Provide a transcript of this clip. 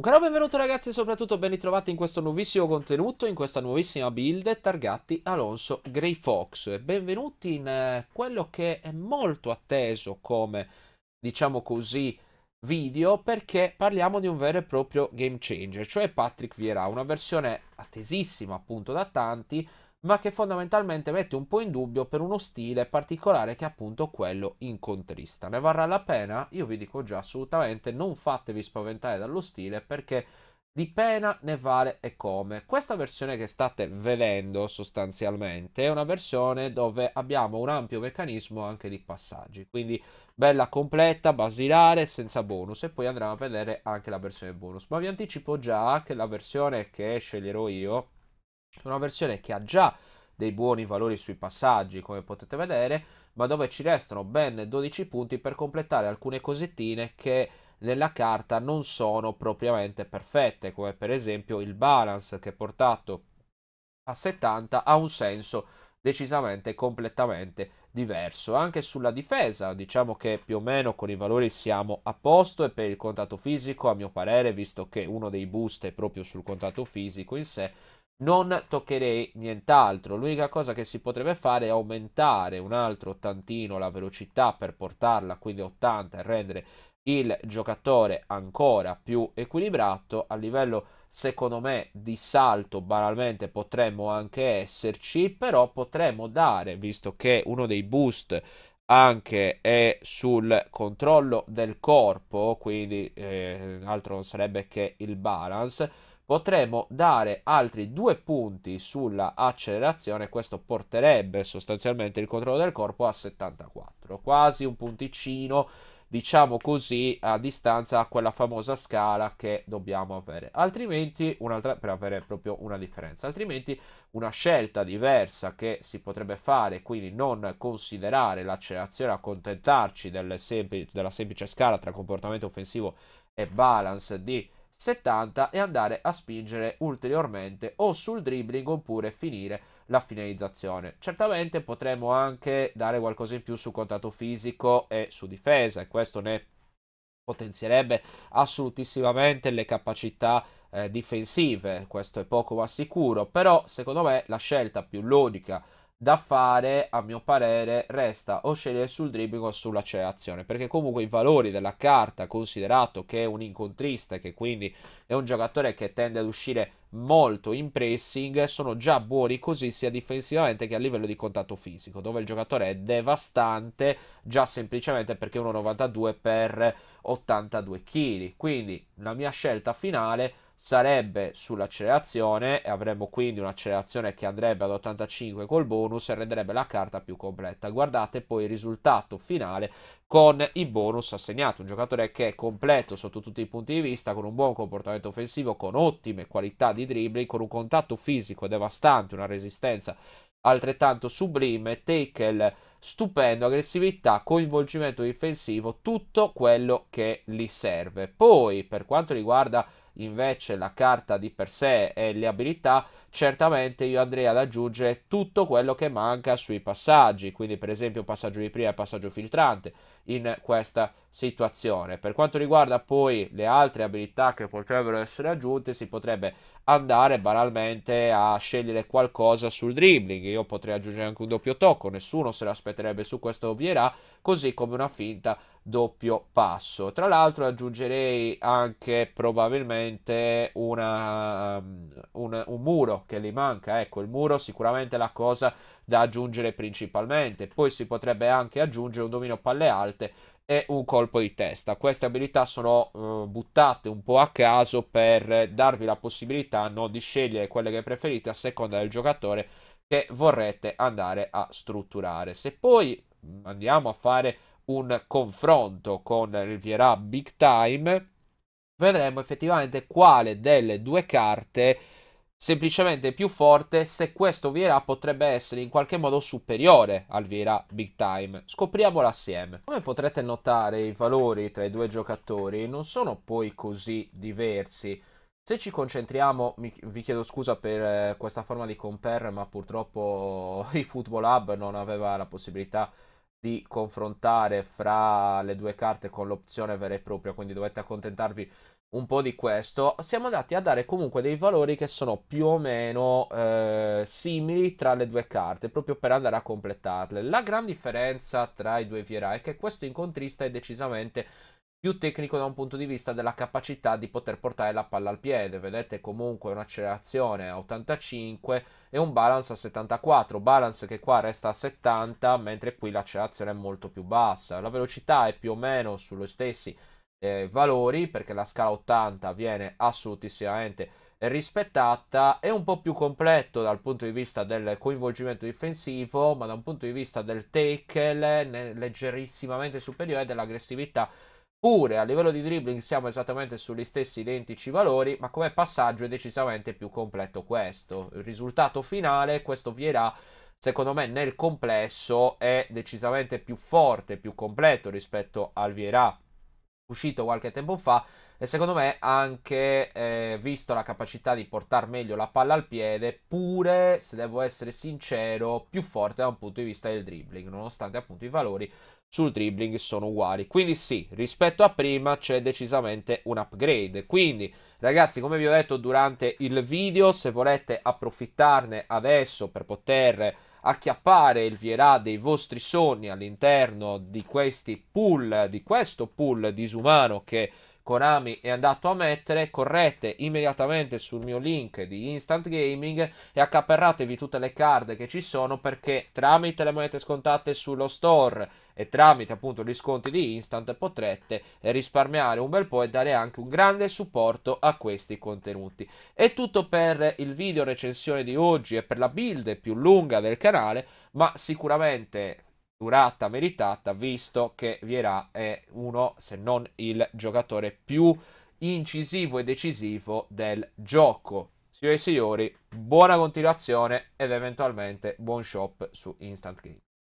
Un caro benvenuto ragazzi e soprattutto ben ritrovati in questo nuovissimo contenuto, in questa nuovissima build targati Alonso Grey Fox e benvenuti in eh, quello che è molto atteso come, diciamo così, video perché parliamo di un vero e proprio game changer, cioè Patrick Vieira, una versione attesissima appunto da tanti, ma che fondamentalmente mette un po' in dubbio per uno stile particolare che è appunto quello incontrista. Ne varrà la pena? Io vi dico già assolutamente non fatevi spaventare dallo stile perché di pena ne vale e come. Questa versione che state vedendo sostanzialmente è una versione dove abbiamo un ampio meccanismo anche di passaggi, quindi bella completa, basilare, senza bonus e poi andremo a vedere anche la versione bonus. Ma vi anticipo già che la versione che sceglierò io una versione che ha già dei buoni valori sui passaggi, come potete vedere, ma dove ci restano ben 12 punti per completare alcune cosettine che nella carta non sono propriamente perfette, come per esempio il balance che portato a 70 ha un senso decisamente completamente diverso. Anche sulla difesa, diciamo che più o meno con i valori siamo a posto e per il contatto fisico, a mio parere, visto che uno dei boost è proprio sul contatto fisico in sé, non toccherei nient'altro. L'unica cosa che si potrebbe fare è aumentare un altro ottantino la velocità per portarla quindi 80 e rendere il giocatore ancora più equilibrato a livello secondo me di salto banalmente potremmo anche esserci però potremmo dare visto che uno dei boost anche è sul controllo del corpo quindi eh, altro non sarebbe che il balance potremmo dare altri due punti sulla accelerazione, questo porterebbe sostanzialmente il controllo del corpo a 74, quasi un punticino, diciamo così, a distanza a quella famosa scala che dobbiamo avere. Altrimenti, un'altra, per avere proprio una differenza, altrimenti una scelta diversa che si potrebbe fare, quindi non considerare l'accelerazione, accontentarci semplici, della semplice scala tra comportamento offensivo e balance di 70 e andare a spingere ulteriormente o sul dribbling oppure finire la finalizzazione. Certamente potremmo anche dare qualcosa in più su contatto fisico e su difesa e questo ne potenzierebbe assolutissimamente le capacità eh, difensive, questo è poco ma sicuro, però secondo me la scelta più logica da fare, a mio parere, resta o scegliere sul dribbling o sull'accelerazione, perché comunque i valori della carta, considerato che è un incontrista e che quindi è un giocatore che tende ad uscire molto in pressing, sono già buoni così sia difensivamente che a livello di contatto fisico, dove il giocatore è devastante già semplicemente perché è 1,92 per 82 kg. Quindi la mia scelta finale è sarebbe sull'accelerazione e avremmo quindi un'accelerazione che andrebbe ad 85 col bonus e renderebbe la carta più completa. Guardate poi il risultato finale con i bonus assegnati, un giocatore che è completo sotto tutti i punti di vista, con un buon comportamento offensivo, con ottime qualità di dribbling, con un contatto fisico devastante, una resistenza altrettanto sublime, tackle stupendo, aggressività, coinvolgimento difensivo, tutto quello che gli serve. Poi per quanto riguarda invece la carta di per sé e le abilità certamente io andrei ad aggiungere tutto quello che manca sui passaggi, quindi per esempio passaggio di prima e passaggio filtrante in questa situazione. Per quanto riguarda poi le altre abilità che potrebbero essere aggiunte, si potrebbe andare banalmente a scegliere qualcosa sul dribbling. Io potrei aggiungere anche un doppio tocco, nessuno se l'aspetterebbe su questo ovvierà, così come una finta doppio passo. Tra l'altro aggiungerei anche probabilmente una, um, un, un muro che gli manca, ecco il muro sicuramente è la cosa da aggiungere principalmente, poi si potrebbe anche aggiungere un dominio palle alte e un colpo di testa. Queste abilità sono uh, buttate un po' a caso per darvi la possibilità no, di scegliere quelle che preferite a seconda del giocatore che vorrete andare a strutturare. Se poi andiamo a fare un confronto con il Vierà Big Time, vedremo effettivamente quale delle due carte semplicemente più forte se questo Vieira potrebbe essere in qualche modo superiore al Vieira big time. Scopriamolo assieme. Come potrete notare i valori tra i due giocatori non sono poi così diversi. Se ci concentriamo, mi, vi chiedo scusa per eh, questa forma di compare, ma purtroppo i Football Hub non aveva la possibilità di di confrontare fra le due carte con l'opzione vera e propria, quindi dovete accontentarvi un po' di questo, siamo andati a dare comunque dei valori che sono più o meno eh, simili tra le due carte, proprio per andare a completarle. La gran differenza tra i due Vierà è che questo incontrista è decisamente più tecnico da un punto di vista della capacità di poter portare la palla al piede. Vedete comunque un'accelerazione a 85 e un balance a 74. Balance che qua resta a 70, mentre qui l'accelerazione è molto più bassa. La velocità è più o meno sugli stessi eh, valori, perché la scala 80 viene assolutissimamente rispettata è un po' più completo dal punto di vista del coinvolgimento difensivo ma da un punto di vista del tackle leggerissimamente superiore dell'aggressività Pure a livello di dribbling siamo esattamente sugli stessi identici valori, ma come passaggio è decisamente più completo questo. Il risultato finale, questo Vierà, secondo me nel complesso è decisamente più forte, più completo rispetto al Vierà uscito qualche tempo fa e secondo me anche eh, visto la capacità di portare meglio la palla al piede, pure se devo essere sincero, più forte da un punto di vista del dribbling, nonostante appunto i valori sul dribbling sono uguali. Quindi sì, rispetto a prima c'è decisamente un upgrade. Quindi ragazzi, come vi ho detto durante il video, se volete approfittarne adesso per poter acchiappare il vierà dei vostri sogni all'interno di questi pool, di questo pool disumano che Konami è andato a mettere, correte immediatamente sul mio link di Instant Gaming e accaperratevi tutte le card che ci sono perché tramite le monete scontate sullo store e tramite appunto gli sconti di Instant potrete risparmiare un bel po' e dare anche un grande supporto a questi contenuti. È tutto per il video recensione di oggi e per la build più lunga del canale, ma sicuramente durata meritata, visto che Vierà è uno, se non il giocatore più incisivo e decisivo del gioco. Signore e signori, buona continuazione ed eventualmente buon shop su Instant Game.